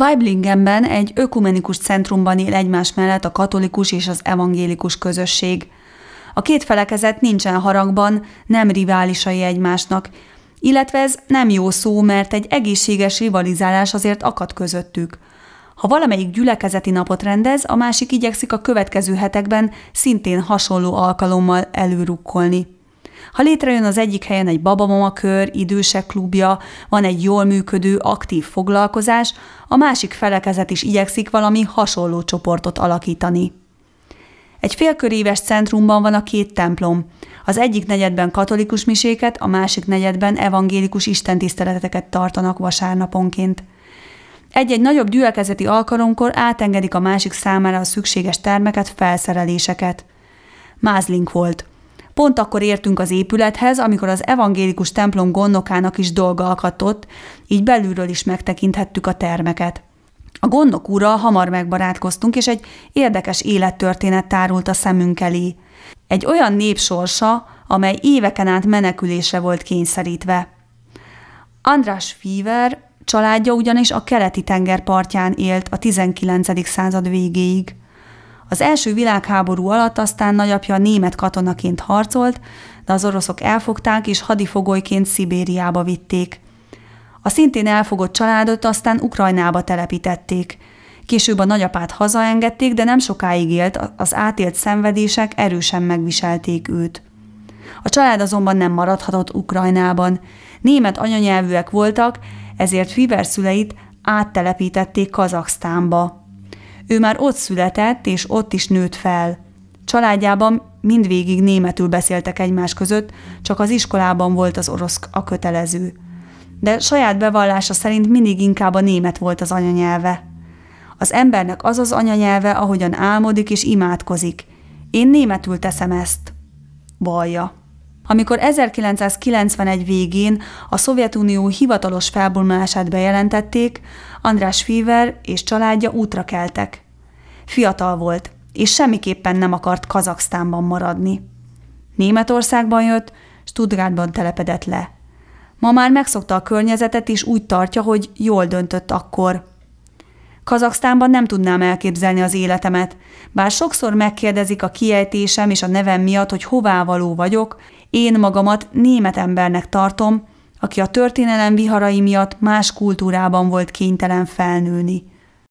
Weiblingenben egy ökumenikus centrumban él egymás mellett a katolikus és az evangélikus közösség. A két felekezet nincsen haragban, nem riválisai egymásnak, illetve ez nem jó szó, mert egy egészséges rivalizálás azért akad közöttük. Ha valamelyik gyülekezeti napot rendez, a másik igyekszik a következő hetekben szintén hasonló alkalommal előrukkolni. Ha létrejön az egyik helyen egy babamama kör, idősek klubja, van egy jól működő, aktív foglalkozás, a másik felekezet is igyekszik valami hasonló csoportot alakítani. Egy félköréves centrumban van a két templom. Az egyik negyedben katolikus miséket, a másik negyedben evangélikus istentiszteleteket tartanak vasárnaponként. Egy-egy nagyobb gyülekezeti alkalomkor átengedik a másik számára a szükséges termeket, felszereléseket. Mázlink volt. Pont akkor értünk az épülethez, amikor az evangélikus templom gondnokának is dolga akadtott, így belülről is megtekinthettük a termeket. A gondnok úrral hamar megbarátkoztunk, és egy érdekes élettörténet tárult a szemünk elé. Egy olyan népsorsa, amely éveken át menekülésre volt kényszerítve. András Fiver családja ugyanis a keleti tenger partján élt a 19. század végéig. Az első világháború alatt aztán nagyapja német katonaként harcolt, de az oroszok elfogták és hadifogolyként Szibériába vitték. A szintén elfogott családot aztán Ukrajnába telepítették. Később a nagyapát hazaengedték, de nem sokáig élt, az átélt szenvedések erősen megviselték őt. A család azonban nem maradhatott Ukrajnában. Német anyanyelvűek voltak, ezért Fiver szüleit áttelepítették Kazaksztánba. Ő már ott született, és ott is nőtt fel. Családjában mindvégig németül beszéltek egymás között, csak az iskolában volt az orosz a kötelező. De saját bevallása szerint mindig inkább a német volt az anyanyelve. Az embernek az az anyanyelve, ahogyan álmodik és imádkozik. Én németül teszem ezt. Balja. Amikor 1991 végén a Szovjetunió hivatalos felbomlását bejelentették, András Fiver és családja útra keltek. Fiatal volt, és semmiképpen nem akart Kazaksztánban maradni. Németországban jött, Stuttgartban telepedett le. Ma már megszokta a környezetet, és úgy tartja, hogy jól döntött akkor. Kazaksztánban nem tudnám elképzelni az életemet, bár sokszor megkérdezik a kiejtésem és a nevem miatt, hogy hová való vagyok, én magamat német embernek tartom, aki a történelem viharai miatt más kultúrában volt kénytelen felnőni.